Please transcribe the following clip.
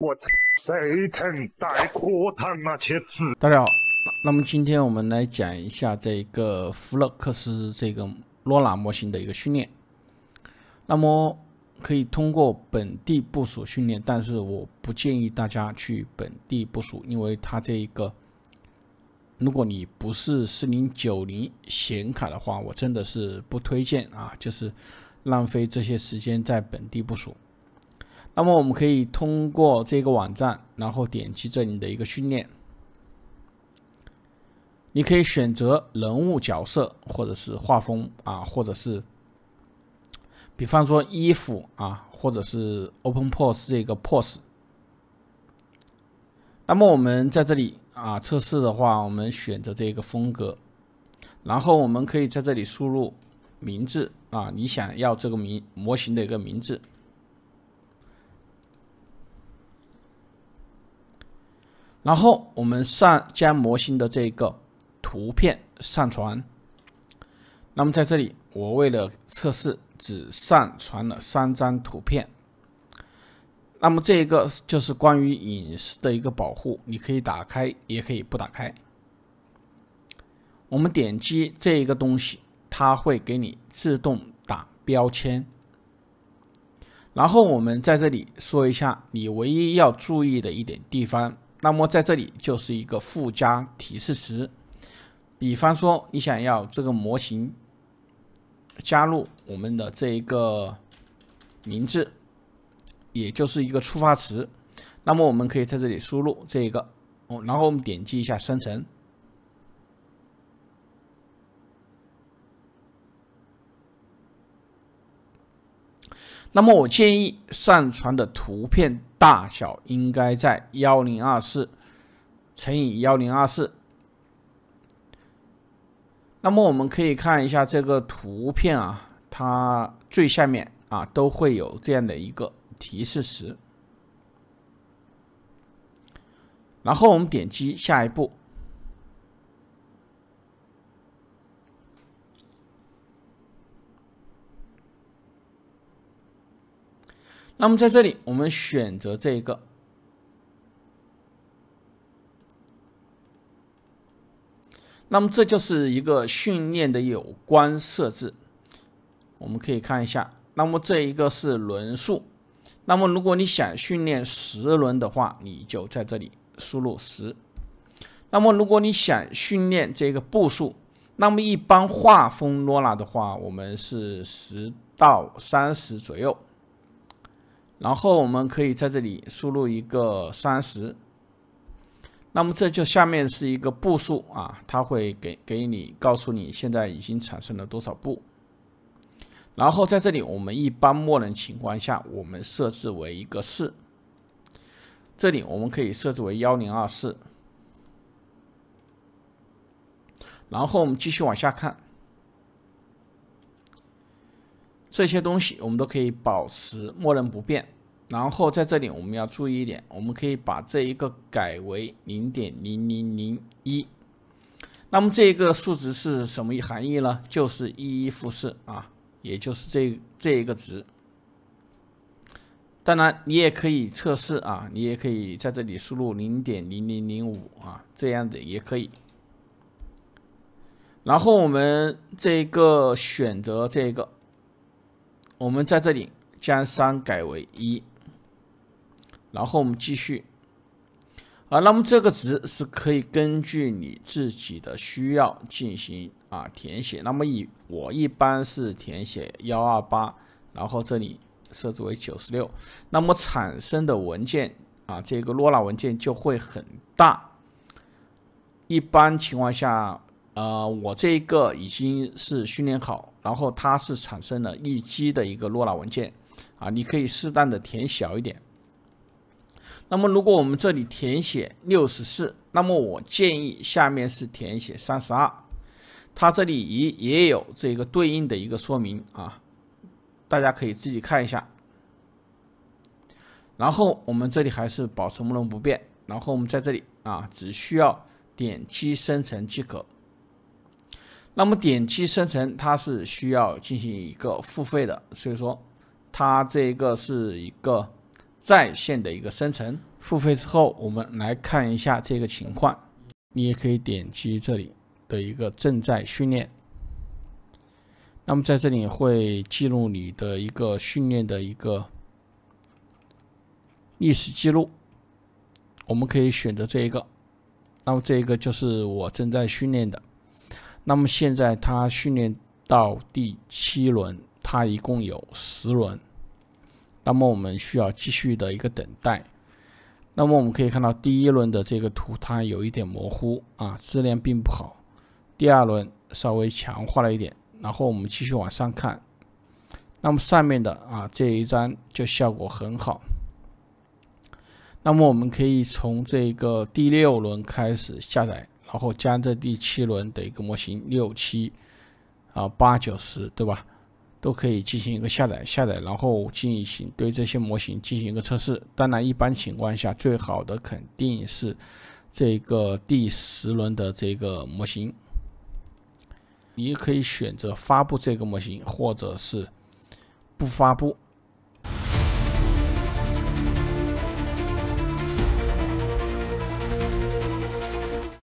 带大家好，那么今天我们来讲一下这个弗洛克斯这个罗拉模型的一个训练。那么可以通过本地部署训练，但是我不建议大家去本地部署，因为它这一个，如果你不是四零九零显卡的话，我真的是不推荐啊，就是浪费这些时间在本地部署。那么我们可以通过这个网站，然后点击这里的一个训练，你可以选择人物角色，或者是画风啊，或者是，比方说衣服啊，或者是 open pose 这个 pose。那么我们在这里啊测试的话，我们选择这个风格，然后我们可以在这里输入名字啊，你想要这个名模型的一个名字。然后我们上将模型的这一个图片上传。那么在这里，我为了测试，只上传了三张图片。那么这一个就是关于隐私的一个保护，你可以打开也可以不打开。我们点击这一个东西，它会给你自动打标签。然后我们在这里说一下，你唯一要注意的一点地方。那么在这里就是一个附加提示词，比方说你想要这个模型加入我们的这一个名字，也就是一个触发词，那么我们可以在这里输入这一个，然后我们点击一下生成。那么我建议上传的图片大小应该在幺零二四乘以幺零二四。那么我们可以看一下这个图片啊，它最下面啊都会有这样的一个提示词。然后我们点击下一步。那么在这里，我们选择这一个。那么这就是一个训练的有关设置，我们可以看一下。那么这一个是轮数，那么如果你想训练十轮的话，你就在这里输入十。那么如果你想训练这个步数，那么一般画风诺拉的话，我们是十到三十左右。然后我们可以在这里输入一个三十，那么这就下面是一个步数啊，它会给给你告诉你现在已经产生了多少步。然后在这里我们一般默认情况下我们设置为一个四，这里我们可以设置为幺零二四。然后我们继续往下看。这些东西我们都可以保持默认不变，然后在这里我们要注意一点，我们可以把这一个改为零点零零零一，那么这个数值是什么含义呢？就是一一复式啊，也就是这这一个值。当然你也可以测试啊，你也可以在这里输入零点零零零五啊，这样的也可以。然后我们这个选择这个。我们在这里将三改为一，然后我们继续。啊，那么这个值是可以根据你自己的需要进行啊填写。那么以我一般是填写幺二八，然后这里设置为九十六，那么产生的文件啊，这个 l o a 文件就会很大。一般情况下。呃，我这一个已经是训练好，然后它是产生了一击的一个落纳文件啊，你可以适当的填小一点。那么如果我们这里填写六十四，那么我建议下面是填写三十二，它这里也也有这个对应的一个说明啊，大家可以自己看一下。然后我们这里还是保持默认不变，然后我们在这里啊，只需要点击生成即可。那么点击生成，它是需要进行一个付费的，所以说它这一个是一个在线的一个生成付费之后，我们来看一下这个情况，你也可以点击这里的一个正在训练，那么在这里会记录你的一个训练的一个历史记录，我们可以选择这一个，那么这一个就是我正在训练的。那么现在它训练到第七轮，它一共有十轮。那么我们需要继续的一个等待。那么我们可以看到第一轮的这个图它有一点模糊啊，质量并不好。第二轮稍微强化了一点，然后我们继续往上看。那么上面的啊这一张就效果很好。那么我们可以从这个第六轮开始下载。然后将这第七轮的一个模型六七啊八九十对吧，都可以进行一个下载下载，然后进行对这些模型进行一个测试。当然，一般情况下最好的肯定是这个第十轮的这个模型。你也可以选择发布这个模型，或者是不发布。